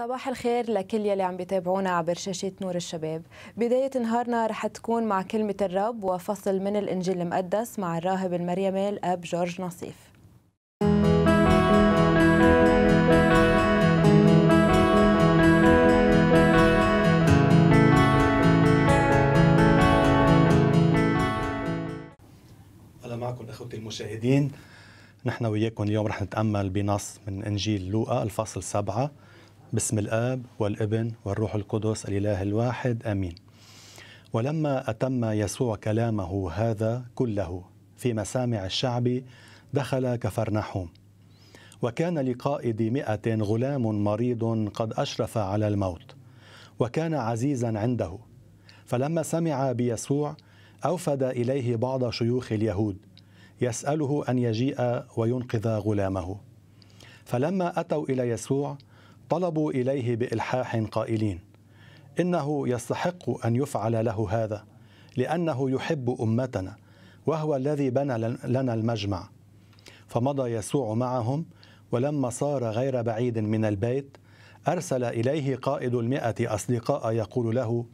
صباح الخير لكل يلي عم بيتابعونا عبر شاشة نور الشباب بداية نهارنا رح تكون مع كلمة الرب وفصل من الإنجيل المقدس مع الراهب المريمي الأب جورج نصيف أنا معكم أخوتي المشاهدين نحن وياكم اليوم رح نتأمل بنص من إنجيل لوقا الفصل سبعة باسم الاب والابن والروح القدس الاله الواحد امين. ولما اتم يسوع كلامه هذا كله في مسامع الشعب دخل كفرنحوم وكان لقائد مئة غلام مريض قد أشرف على الموت وكان عزيزا عنده فلما سمع بيسوع أوفد إليه بعض شيوخ اليهود يسأله أن يجيء وينقذ غلامه فلما أتوا إلى يسوع طلبوا اليه بالحاح قائلين انه يستحق ان يفعل له هذا لانه يحب امتنا وهو الذي بنى لنا المجمع فمضى يسوع معهم ولما صار غير بعيد من البيت ارسل اليه قائد المئه اصدقاء يقول له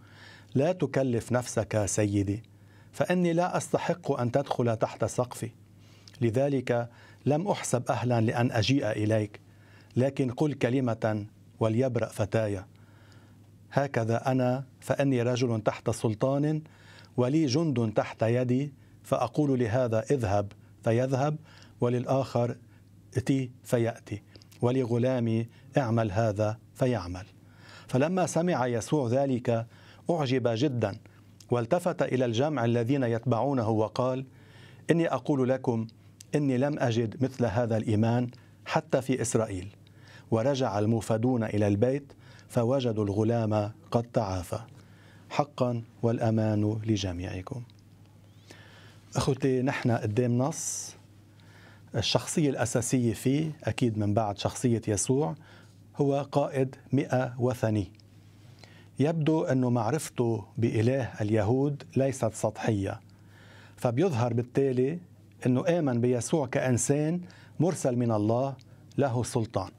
لا تكلف نفسك سيدي فاني لا استحق ان تدخل تحت سقفي لذلك لم احسب اهلا لان اجيء اليك لكن قل كلمة وليبرأ فتايا هكذا أنا فأني رجل تحت سلطان ولي جند تحت يدي فأقول لهذا اذهب فيذهب وللآخر اتي فيأتي ولغلامي اعمل هذا فيعمل فلما سمع يسوع ذلك أعجب جدا والتفت إلى الجمع الذين يتبعونه وقال إني أقول لكم إني لم أجد مثل هذا الإيمان حتى في إسرائيل ورجع الموفدون إلى البيت فوجدوا الغلام قد تعافى حقا والأمان لجميعكم أخوتي نحن قدام نص الشخصية الأساسية فيه أكيد من بعد شخصية يسوع هو قائد مئة وثني يبدو أن معرفته بإله اليهود ليست سطحية فبيظهر بالتالي أنه آمن بيسوع كإنسان مرسل من الله له سلطان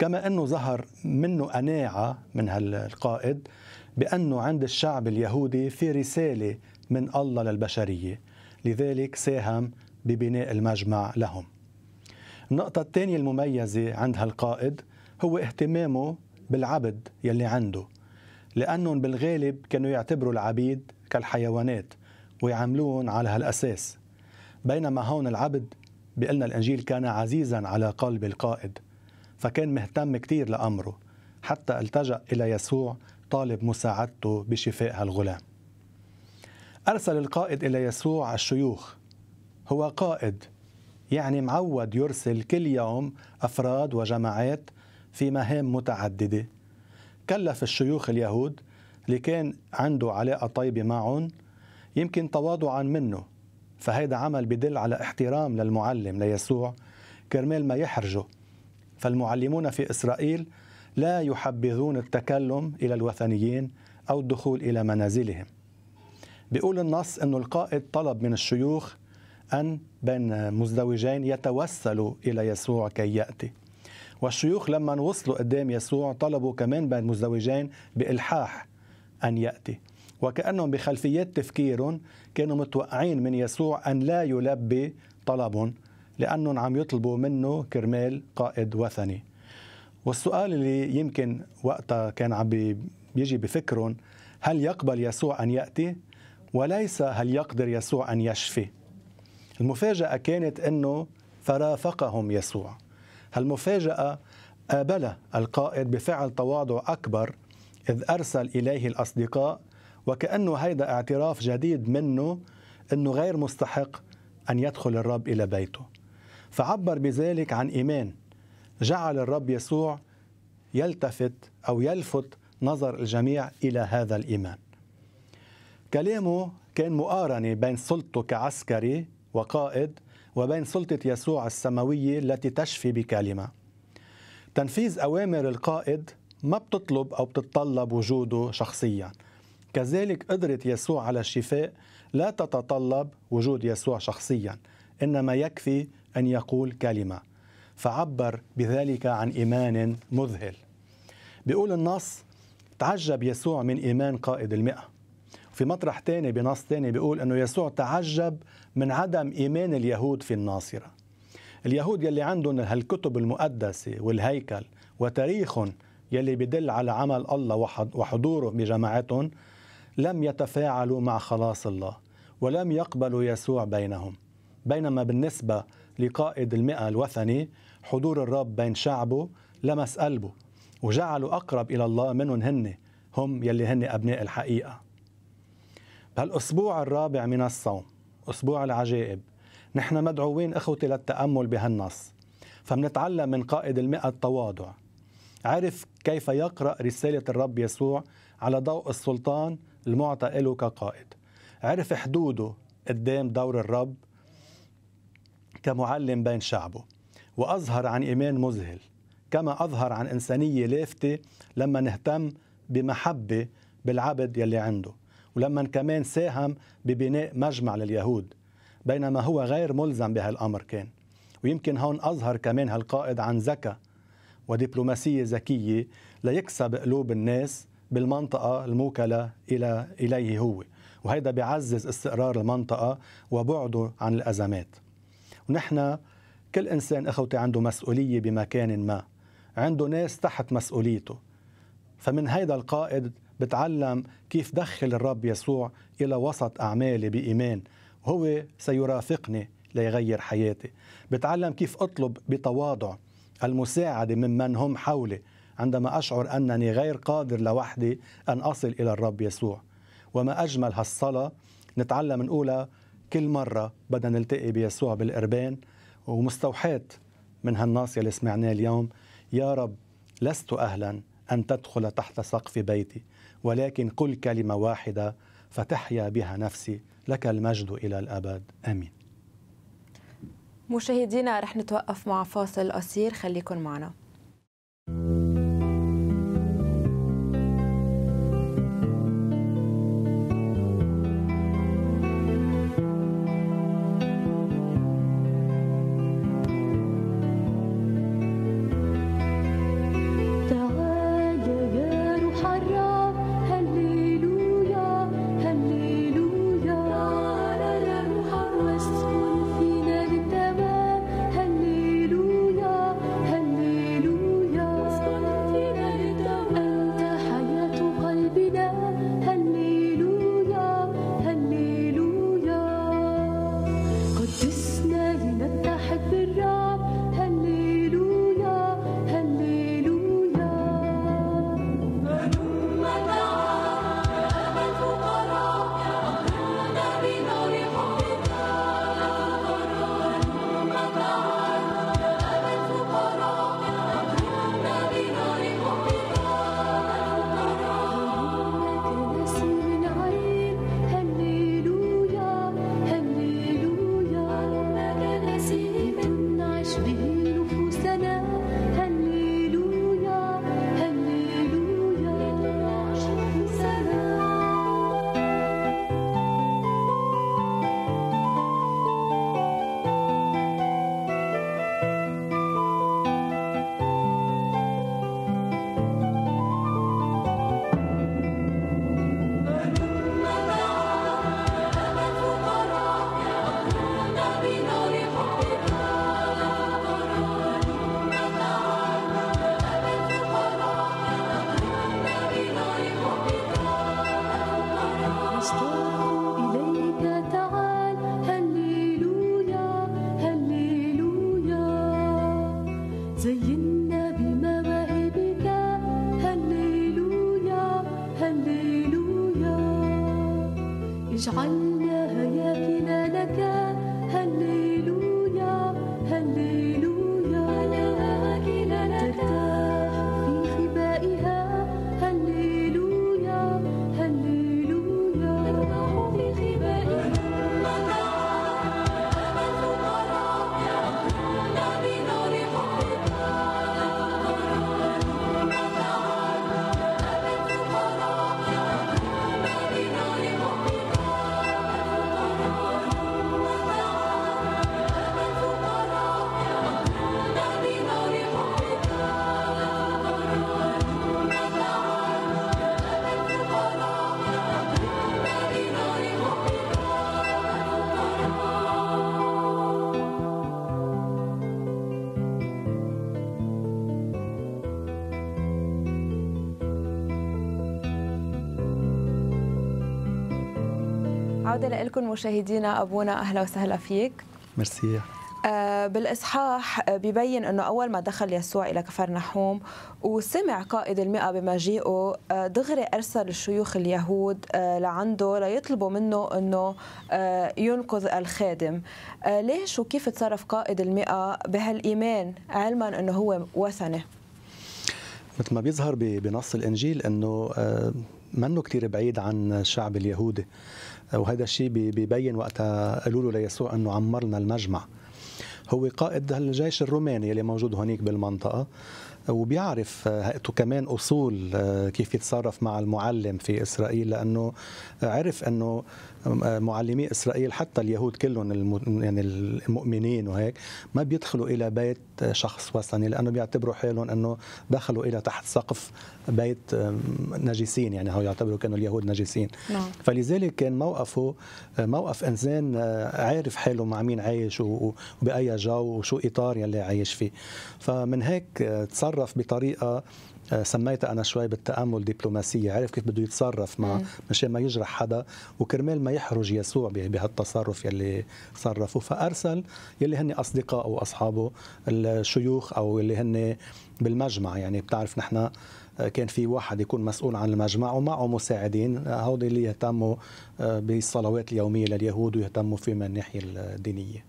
كما أنه ظهر منه قناعة من هالقائد بأنه عند الشعب اليهودي في رسالة من الله للبشرية لذلك ساهم ببناء المجمع لهم النقطة الثانية المميزة عند هالقائد هو اهتمامه بالعبد يلي عنده لأنهم بالغالب كانوا يعتبروا العبيد كالحيوانات ويعاملون على هالأساس بينما هون العبد بقلنا الإنجيل كان عزيزا على قلب القائد فكان مهتم كثير لأمره حتى التجأ إلى يسوع طالب مساعدته بشفاء هالغلام أرسل القائد إلى يسوع الشيوخ هو قائد يعني معود يرسل كل يوم أفراد وجماعات في مهام متعددة كلف الشيوخ اليهود اللي كان عنده علاقة طيبة معهم يمكن تواضعا منه فهيدا عمل بدل على احترام للمعلم ليسوع كرمال ما يحرجه فالمعلمون في إسرائيل لا يحبذون التكلم إلى الوثنيين أو الدخول إلى منازلهم بيقول النص أن القائد طلب من الشيوخ أن بين مزدوجين يتوسلوا إلى يسوع كي يأتي والشيوخ لما وصلوا قدام يسوع طلبوا كمان بين مزدوجين بإلحاح أن يأتي وكأنهم بخلفيات تفكيرهم كانوا متوقعين من يسوع أن لا يلبي طلبهم لأنهم عم يطلبوا منه كرمال قائد وثني والسؤال اللي يمكن وقتها كان عم بيجي بفكرهم هل يقبل يسوع أن يأتي وليس هل يقدر يسوع أن يشفي المفاجأة كانت أنه فرافقهم يسوع هالمفاجأة قابل القائد بفعل تواضع أكبر إذ أرسل إليه الأصدقاء وكأنه هيدا اعتراف جديد منه أنه غير مستحق أن يدخل الرب إلى بيته فعبر بذلك عن إيمان جعل الرب يسوع يلتفت أو يلفت نظر الجميع إلى هذا الإيمان كلامه كان مقارنة بين سلطته كعسكري وقائد وبين سلطة يسوع السماوية التي تشفي بكلمة تنفيذ أوامر القائد ما بتطلب أو بتتطلب وجوده شخصيا كذلك قدرة يسوع على الشفاء لا تتطلب وجود يسوع شخصيا إنما يكفي أن يقول كلمة فعبر بذلك عن إيمان مذهل بيقول النص تعجب يسوع من إيمان قائد المئة في مطرح تاني بنص تاني بيقول أنه يسوع تعجب من عدم إيمان اليهود في الناصرة اليهود يلي عندهم هالكتب المقدسة والهيكل وتاريخهم يلي بدل على عمل الله وحضوره بجماعتهم لم يتفاعلوا مع خلاص الله ولم يقبلوا يسوع بينهم بينما بالنسبة لقائد المئة الوثني حضور الرب بين شعبه لمس قلبه وجعله أقرب إلى الله منهم هن هم يلي هن أبناء الحقيقة بهالأسبوع الرابع من الصوم أسبوع العجائب نحن مدعوين إخوتي للتأمل بهالنص فمنتعلم من قائد المئة التواضع عرف كيف يقرأ رسالة الرب يسوع على ضوء السلطان المعطى له كقائد عرف حدوده قدام دور الرب كمعلم بين شعبه وأظهر عن إيمان مذهل كما أظهر عن إنسانية لافتة لما نهتم بمحبة بالعبد يلي عنده ولما كمان ساهم ببناء مجمع لليهود بينما هو غير ملزم بهالأمر كان ويمكن هون أظهر كمان هالقائد عن ذكاء ودبلوماسية ذكية ليكسب قلوب الناس بالمنطقة الموكلة إلى إليه هو وهذا بيعزز استقرار المنطقة وبعده عن الأزمات ونحن كل إنسان أخوتي عنده مسؤولية بمكان ما عنده ناس تحت مسؤوليته فمن هيدا القائد بتعلم كيف دخل الرب يسوع إلى وسط أعمالي بإيمان هو سيرافقني ليغير حياتي بتعلم كيف أطلب بتواضع المساعدة ممن هم حولي عندما أشعر أنني غير قادر لوحدي أن أصل إلى الرب يسوع وما أجمل هالصلاة نتعلم نقولها كل مرة بدنا نلتقي بيسوع بالقربان ومستوحات من هالنص يلي سمعناه اليوم يا رب لست أهلا أن تدخل تحت سقف بيتي ولكن قل كلمة واحدة فتحيا بها نفسي لك المجد إلى الأبد آمين مشاهدينا رح نتوقف مع فاصل قصير خليكن معنا 小黄。عودة لكم مشاهدينا أبونا أهلا وسهلا فيك ميرسي آه، بالإصحاح ببين أنه أول ما دخل يسوع إلى كفر نحوم وسمع قائد المئة بمجيئه آه، دغري أرسل الشيوخ اليهود آه، لعنده ليطلبوا منه أنه ينقذ الخادم ليش وكيف تصرف قائد المئة بهالإيمان علما أنه هو وثني مثل ما بيظهر بنص الإنجيل أنه منه كتير بعيد عن الشعب اليهودي وهذا الشيء بيبين وقتها قالوا له ليسوع انه عمرنا المجمع هو قائد الجيش الروماني اللي موجود هونيك بالمنطقه وبيعرف هيئته كمان اصول آه، كيف يتصرف مع المعلم في اسرائيل لانه عرف انه معلمي اسرائيل حتى اليهود كلهم الم... يعني المؤمنين وهيك ما بيدخلوا الى بيت شخص وثني لانه بيعتبروا حالهم انه دخلوا الى تحت سقف بيت نجسين يعني هو يعتبروا كانوا اليهود نجسين نعم. فلذلك كان موقفه آه، موقف انسان آه، عارف حاله مع مين عايش وباي جو وشو اطار يلي عايش فيه فمن هيك آه، تصرف بطريقه آه، سميتها انا شوي بالتامل دبلوماسيه عرف كيف بده يتصرف مع مشان ما يجرح حدا وكرمال ما يحرج يسوع بهالتصرف يلي صرفه فارسل يلي هن اصدقائه واصحابه الشيوخ او اللي هن بالمجمع يعني بتعرف نحن آه، كان في واحد يكون مسؤول عن المجمع ومعه مساعدين هودي اللي يهتموا آه، بالصلوات اليوميه لليهود ويهتموا من الناحيه الدينيه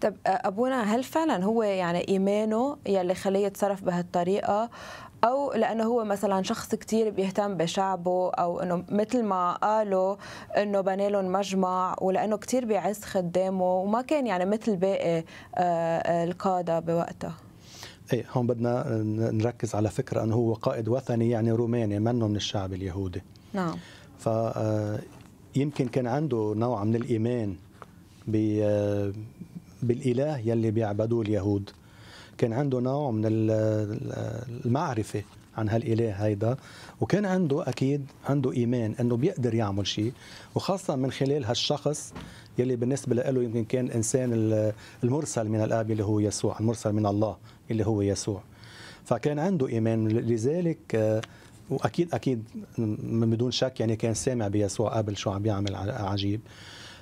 طب ابونا هل فعلا هو يعني ايمانه يلي خليه يتصرف بهالطريقه او لانه هو مثلا شخص كثير بيهتم بشعبه او انه مثل ما قالوا انه بنى لهم مجمع ولانه كثير بيعز خدامه وما كان يعني مثل باقي آه، آه، القاده بوقتها ايه هون بدنا نركز على فكره انه هو قائد وثني يعني روماني منه من الشعب اليهودي نعم ف آه، يمكن كان عنده نوع من الايمان بالاله يلي بيعبدوه اليهود كان عنده نوع من المعرفه عن هالاله هيدا وكان عنده اكيد عنده ايمان انه بيقدر يعمل شيء وخاصه من خلال هالشخص يلي بالنسبه له يمكن كان انسان المرسل من الاب اللي هو يسوع المرسل من الله اللي هو يسوع فكان عنده ايمان لذلك آه، واكيد اكيد من بدون شك يعني كان سامع بيسوع قبل شو عم بيعمل عجيب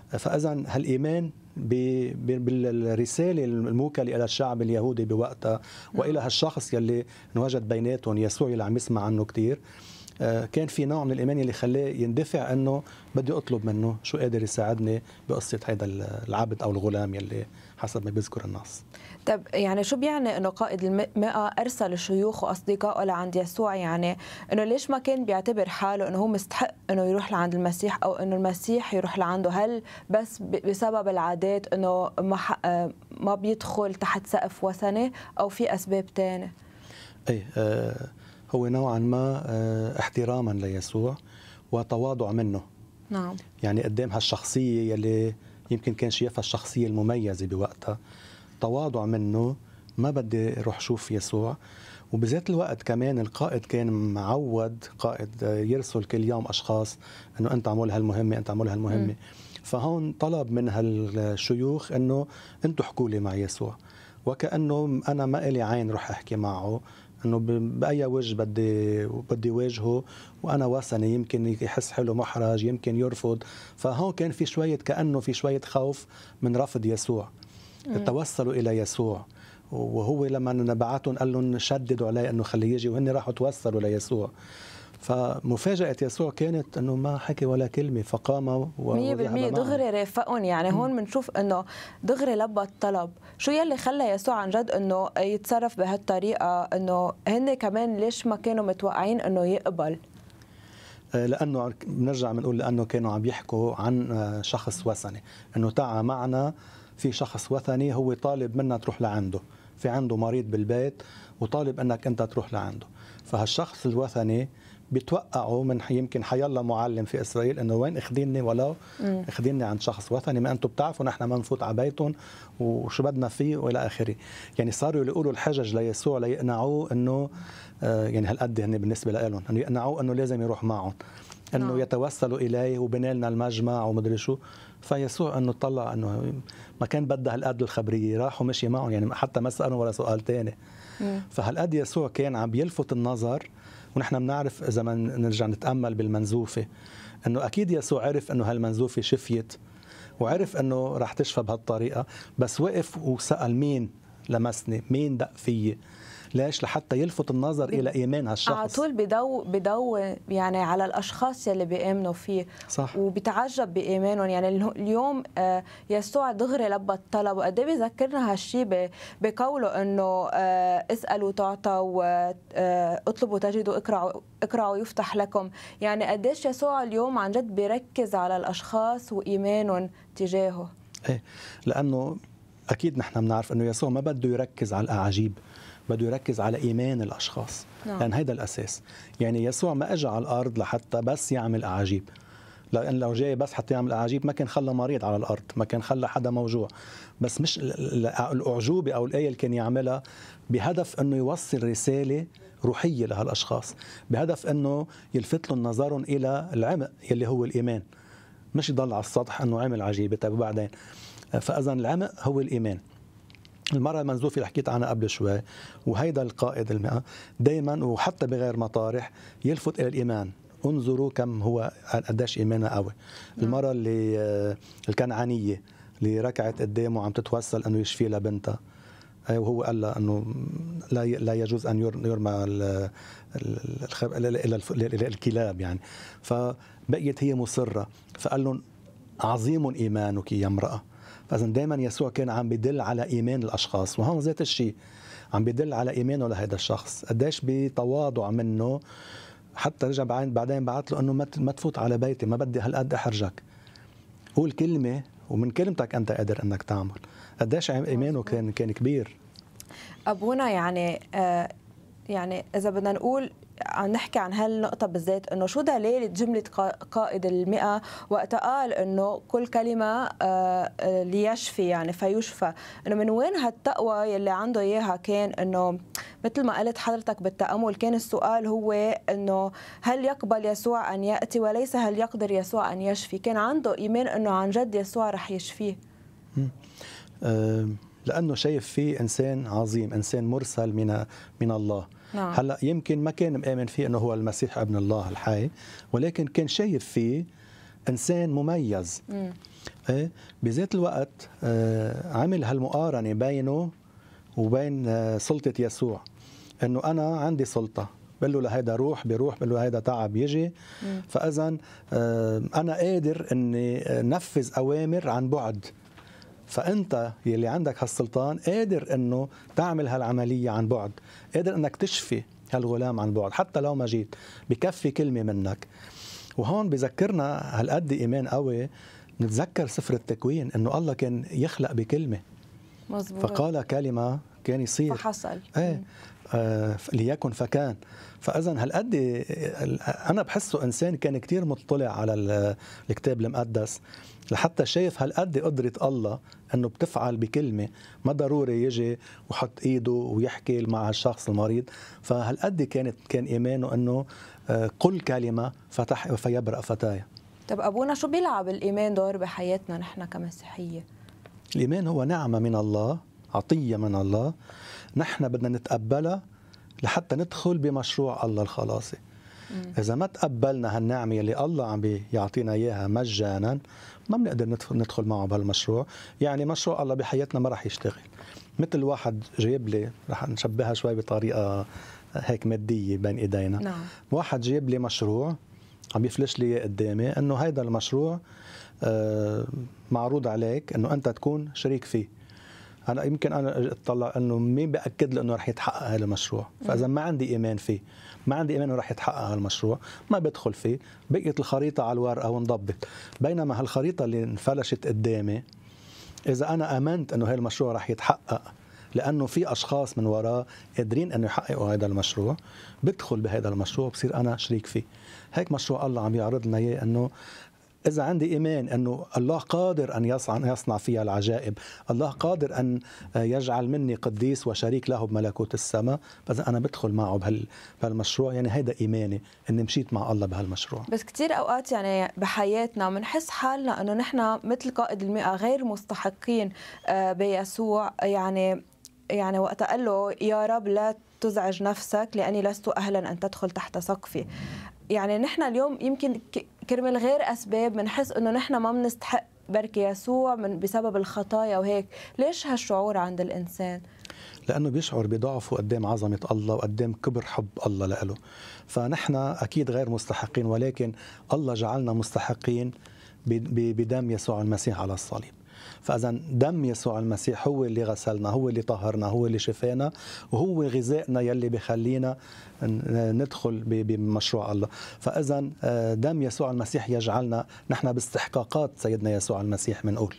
فاذا هالايمان بالرسالة الموكلة إلى الشعب اليهودي بوقتها نعم. وإلى هالشخص يلي انوجد بيناتهم يسوع اللي عم يسمع عنه كتير آه، كان في نوع من الايمان اللي خلاه يندفع انه بدي اطلب منه شو قادر يساعدني بقصه هذا العبد او الغلام يلي حسب ما بيذكر النص طب يعني شو بيعني انه قائد المئة ارسل شيوخ واصدقائه لعند يسوع يعني انه ليش ما كان بيعتبر حاله انه هو مستحق انه يروح لعند المسيح او انه المسيح يروح لعنده هل بس بسبب العادات انه ما ما بيدخل تحت سقف وثني او في اسباب ثانيه اي آه، هو نوعا ما آه، احتراما ليسوع وتواضع منه نعم يعني قدام هالشخصيه يلي يمكن كان شايفها الشخصيه المميزه بوقتها التواضع منه ما بدي روح شوف يسوع وبذات الوقت كمان القائد كان معود قائد يرسل كل يوم اشخاص انه انت عمول هالمهمه انت عمول هالمهمه فهون طلب من هالشيوخ انه انتم احكوا لي مع يسوع وكانه انا ما لي عين روح احكي معه انه باي وجه بدي بدي واجهه وانا وثني يمكن يحس حلو محرج يمكن يرفض فهون كان في شويه كانه في شويه خوف من رفض يسوع إيه. توصلوا الى يسوع وهو لما نبعتهم قال لهم شددوا عليه انه خليه يجي وهن راحوا توصلوا ليسوع فمفاجأة يسوع كانت أنه ما حكي ولا كلمة فقام وذهب 100% دغري رافقهم يعني هون بنشوف أنه دغري لبى الطلب شو يلي خلى يسوع عن جد أنه يتصرف بهالطريقة أنه هن كمان ليش ما كانوا متوقعين أنه يقبل آه، لأنه بنرجع بنقول لأنه كانوا عم يحكوا عن آه، شخص وثني أنه تعا معنا في شخص وثني هو طالب منا تروح لعنده في عنده مريض بالبيت وطالب انك انت تروح لعنده فهالشخص الوثني بيتوقعوا من يمكن حيلا معلم في اسرائيل انه وين اخذيني ولو اخذيني عند شخص وثني ما انتم بتعرفوا نحن ما نفوت على بيتهم وشو بدنا فيه والى اخره يعني صاروا يقولوا الحجج ليسوع ليقنعوه انه آه، يعني هالقد هن بالنسبه لهم انه يقنعوه انه لازم يروح معهم انه نعم. يتوسلوا اليه وبنالنا المجمع ومدري شو فيسوع انه طلع انه ما كان بدها هالقد الخبريه راح ومشي معهم يعني حتى ما سالهم ولا سؤال ثاني فهالقد يسوع كان عم يلفت النظر ونحن بنعرف اذا ما نرجع نتامل بالمنزوفه انه اكيد يسوع عرف انه هالمنزوفه شفيت وعرف انه راح تشفى بهالطريقه بس وقف وسال مين لمسني مين دق فيي ليش لحتى يلفت النظر الى ايمان هالشخص على طول بدو بدو يعني على الاشخاص يلي بيامنوا فيه صح وبتعجب بايمانهم يعني اليوم آه، يسوع دغري لبى الطلب وقد إيه بيذكرنا هالشيء بقوله انه آه، اسالوا تعطى واطلبوا آه، تجدوا اقرعوا اقرعوا يفتح لكم يعني قديش يسوع اليوم عن جد بيركز على الاشخاص وايمانهم تجاهه ايه لانه اكيد نحن بنعرف انه يسوع ما بده يركز على الاعاجيب بده يركز على ايمان الاشخاص نعم. لان هذا الاساس يعني يسوع ما اجى على الارض لحتى بس يعمل اعاجيب لان لو جاي بس حتى يعمل اعاجيب ما كان خلى مريض على الارض ما كان خلى حدا موجوع بس مش الاعجوبه او الايه اللي كان يعملها بهدف انه يوصل رساله روحيه لهالاشخاص بهدف انه يلفت لهم نظرهم الى العمق يلي هو الايمان مش يضل على السطح انه عمل عجيبه طيب وبعدين فاذا العمق هو الايمان المرأة المنزوفة اللي حكيت عنها قبل شوي وهيدا القائد المئة دايما وحتى بغير مطارح يلفت إلى الإيمان انظروا كم هو قديش إيمانها قوي نعم. المرأة اللي آه، الكنعانية اللي ركعت قدامه عم تتوسل أنه يشفي لبنتها وهو قال لها أنه لا لا يجوز أن يرمى الى الكلاب يعني فبقيت هي مصرة فقال لهم عظيم إيمانك يا امرأة فاذا دائما يسوع كان عم بيدل على ايمان الاشخاص وهون ذات الشيء عم بيدل على ايمانه لهذا الشخص قديش بتواضع منه حتى رجع بعدين بعت له انه ما تفوت على بيتي ما بدي هالقد احرجك قول كلمه ومن كلمتك انت قادر انك تعمل قديش ايمانه كان كان كبير ابونا يعني آه يعني اذا بدنا نقول عم نحكي عن هالنقطه بالذات انه شو دليل جمله قائد المئة وقت قال انه كل كلمه آه، ليشفي يعني فيشفى انه من وين هالتقوى يلي عنده اياها كان انه مثل ما قلت حضرتك بالتامل كان السؤال هو انه هل يقبل يسوع ان ياتي وليس هل يقدر يسوع ان يشفي كان عنده ايمان انه عن جد يسوع رح يشفيه آه، لانه شايف فيه انسان عظيم انسان مرسل من من الله نعم. هلا يمكن ما كان مآمن فيه انه هو المسيح ابن الله الحي ولكن كان شايف فيه انسان مميز مم. إيه؟ بذات الوقت آه عمل هالمقارنه بينه وبين آه سلطه يسوع انه انا عندي سلطه بقول له لهيدا روح بروح بقول له هيدا تعب يجي فاذا آه انا قادر اني نفذ اوامر عن بعد فانت يلي عندك هالسلطان قادر انه تعمل هالعمليه عن بعد قادر انك تشفي هالغلام عن بعد حتى لو ما جيت بكفي كلمه منك وهون بذكرنا هالقد ايمان قوي نتذكر سفر التكوين انه الله كان يخلق بكلمه مزبوط. فقال كلمه كان يصير فحصل ايه آه، ليكن فكان فاذا هالقد انا بحسه انسان كان كتير مطلع على الكتاب المقدس لحتى شايف هالقد قدرة الله انه بتفعل بكلمة ما ضروري يجي وحط ايده ويحكي مع الشخص المريض فهالقد كانت كان ايمانه انه قل آه، كلمة فتح فيبرأ فتايا طب ابونا شو بيلعب الايمان دور بحياتنا نحن كمسيحية؟ الايمان هو نعمة من الله عطية من الله نحن بدنا نتقبلها لحتى ندخل بمشروع الله الخلاصي إذا ما تقبلنا هالنعمة اللي الله عم بيعطينا إياها مجانا ما بنقدر ندخل معه بهالمشروع يعني مشروع الله بحياتنا ما راح يشتغل مثل واحد جايب لي راح نشبهها شوي بطريقة هيك مادية بين إيدينا نعم. واحد جايب لي مشروع عم يفلش لي إياه قدامي إنه هيدا المشروع آه، معروض عليك إنه أنت تكون شريك فيه هلا يمكن انا اتطلع انه مين باكد لي انه رح يتحقق هذا المشروع فاذا ما عندي ايمان فيه ما عندي ايمان انه رح يتحقق هالمشروع ما بدخل فيه بقيت الخريطه على الورقه ونضبط بينما هالخريطه اللي انفلشت قدامي اذا انا امنت انه هذا المشروع رح يتحقق لانه في اشخاص من وراه قادرين انه يحققوا هذا المشروع بدخل بهذا المشروع بصير انا شريك فيه هيك مشروع الله عم يعرض لنا اياه انه إذا عندي إيمان أنه الله قادر أن يصنع, يصنع فيها العجائب الله قادر أن يجعل مني قديس وشريك له بملكوت السماء فإذا أنا بدخل معه بهالمشروع يعني هيدا إيماني أني مشيت مع الله بهالمشروع بس كتير أوقات يعني بحياتنا بنحس حالنا أنه نحن مثل قائد المئة غير مستحقين آه، بيسوع يعني يعني وقت قال له يا رب لا تزعج نفسك لأني لست أهلا أن تدخل تحت سقفي يعني نحن اليوم يمكن كرمال غير اسباب بنحس انه نحن ما بنستحق بركي يسوع من بسبب الخطايا وهيك ليش هالشعور عند الانسان لانه بيشعر بضعفه قدام عظمه الله وقدام كبر حب الله له فنحن اكيد غير مستحقين ولكن الله جعلنا مستحقين بدم يسوع المسيح على الصليب فاذا دم يسوع المسيح هو اللي غسلنا هو اللي طهرنا هو اللي شفانا وهو غذائنا يلي بخلينا ندخل بمشروع الله فاذا آه، دم يسوع المسيح يجعلنا نحن باستحقاقات سيدنا يسوع المسيح بنقول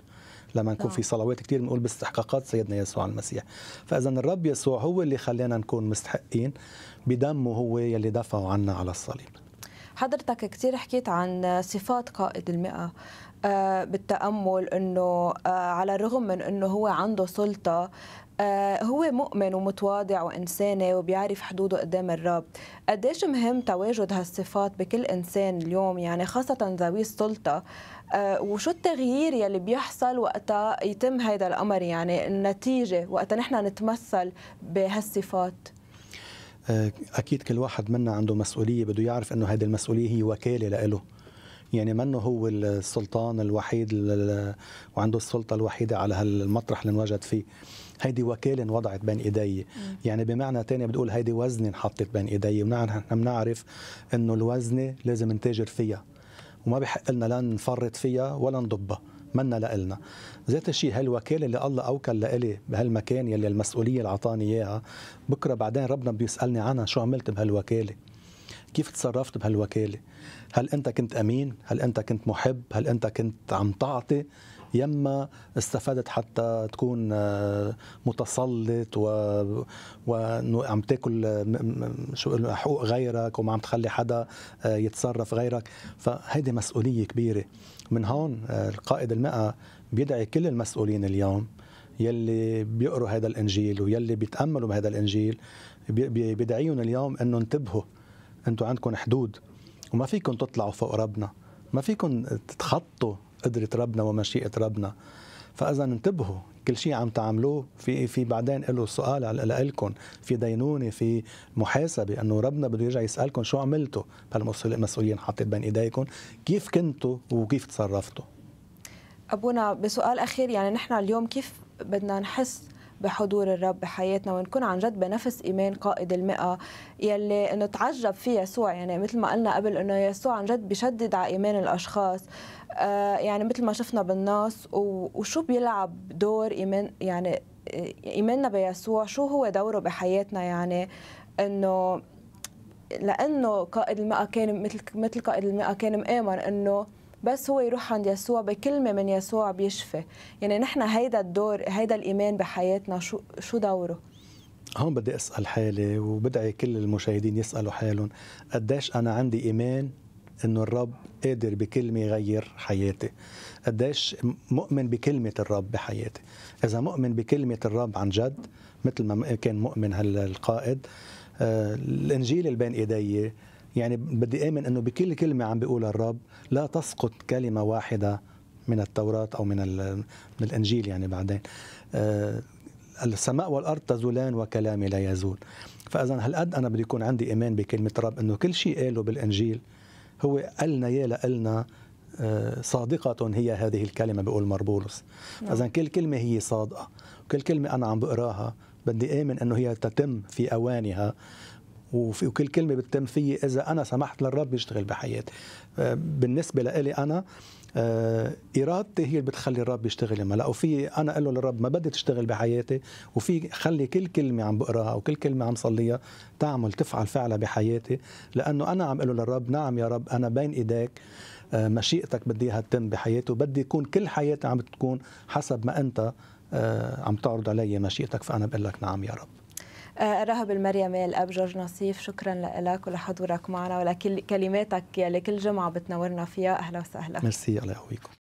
لما نكون نعم. في صلوات كثير بنقول باستحقاقات سيدنا يسوع المسيح فاذا الرب يسوع هو اللي خلانا نكون مستحقين بدمه هو يلي دفعه عنا على الصليب حضرتك كثير حكيت عن صفات قائد المئة آه، بالتأمل أنه آه، على الرغم من أنه هو عنده سلطة آه، هو مؤمن ومتواضع وإنساني وبيعرف حدوده قدام الرب قديش مهم تواجد هالصفات بكل إنسان اليوم يعني خاصة ذوي السلطة وشو التغيير يلي بيحصل وقتها يتم هذا الأمر يعني النتيجة وقتها نحن نتمثل بهالصفات آه، اكيد كل واحد منا عنده مسؤوليه بده يعرف انه هذه المسؤوليه هي وكاله لإله يعني منه هو السلطان الوحيد وعنده السلطه الوحيده على هالمطرح اللي انوجد فيه هيدي وكالة انوضعت بين ايدي يعني بمعنى تاني بتقول هيدي وزنة انحطت بين ايدي ونحن بنعرف انه الوزنة لازم نتاجر فيها وما بحق لنا لا نفرط فيها ولا نضبها منا لإلنا ذات الشيء هالوكاله اللي الله اوكل لإلي بهالمكان يلي المسؤوليه اللي عطاني اياها بكره بعدين ربنا بيسألني عنها شو عملت بهالوكاله كيف تصرفت بهالوكاله هل انت كنت امين هل انت كنت محب هل انت كنت عم تعطي يما استفادت حتى تكون آه، متسلط و وعم تاكل آه، شو حقوق غيرك وما عم تخلي حدا آه، يتصرف غيرك فهيدي مسؤوليه كبيره من هون القائد المئة بيدعي كل المسؤولين اليوم يلي بيقروا هذا الانجيل ويلي بيتاملوا بهذا الانجيل بدعيهم اليوم انه انتبهوا انتم عندكم حدود وما فيكم تطلعوا فوق ربنا ما فيكم تتخطوا قدرة ربنا ومشيئة ربنا فاذا انتبهوا كل شيء عم تعملوه في في بعدين له سؤال لإلكم في دينونه في محاسبه انه ربنا بده يرجع يسالكم شو عملتوا فالمسؤولين حطيت بين ايديكم كيف كنتوا وكيف تصرفتوا ابونا بسؤال اخير يعني نحن اليوم كيف بدنا نحس بحضور الرب بحياتنا ونكون عن جد بنفس إيمان قائد المئة يلي نتعجب فيه يسوع يعني مثل ما قلنا قبل أنه يسوع عن جد بشدد على إيمان الأشخاص آه، يعني مثل ما شفنا بالنص وشو بيلعب دور إيمان يعني آه، إيماننا بيسوع شو هو دوره بحياتنا يعني أنه لأنه قائد المئة كان مثل مثل قائد المئة كان مآمن أنه بس هو يروح عند يسوع بكلمه من يسوع بيشفي يعني نحن هيدا الدور هيدا الايمان بحياتنا شو شو دوره هون بدي اسال حالي وبدعي كل المشاهدين يسالوا حالهم قديش انا عندي ايمان انه الرب قادر بكلمه يغير حياتي قديش مؤمن بكلمه الرب بحياتي اذا مؤمن بكلمه الرب عن جد مثل ما كان مؤمن هالقائد القائد آه الانجيل اللي بين ايدي يعني بدي امن انه بكل كلمه عم بيقولها الرب لا تسقط كلمه واحده من التوراه او من من الانجيل يعني بعدين أه السماء والارض تزولان وكلامي لا يزول فاذا هالقد انا بدي يكون عندي ايمان بكلمه الرب انه كل شيء قاله بالانجيل هو قالنا يا لقلنا آه، صادقة هي هذه الكلمة بيقول مربولوس نعم. إذا كل كلمة هي صادقة وكل كلمة أنا عم بقراها بدي آمن أنه هي تتم في أوانها وفي وكل كلمه بتتم فيي اذا انا سمحت للرب يشتغل بحياتي آه، بالنسبه لإلي انا آه، ارادتي هي اللي بتخلي الرب يشتغل لما لا وفي انا اقول له للرب ما بدي تشتغل بحياتي وفي خلي كل كلمه عم بقراها وكل كلمه عم صليها تعمل تفعل فعلها بحياتي لانه انا عم اقول له للرب نعم يا رب انا بين ايديك آه، مشيئتك بدي اياها تتم بحياتي وبدي يكون كل حياتي عم تكون حسب ما انت عم تعرض علي مشيئتك فانا بقول لك نعم يا رب رهب المريمي الاب جورج نصيف شكرا لك ولحضورك معنا ولكل كلماتك يلي كل جمعه بتنورنا فيها اهلا وسهلا ميرسي الله يقويكم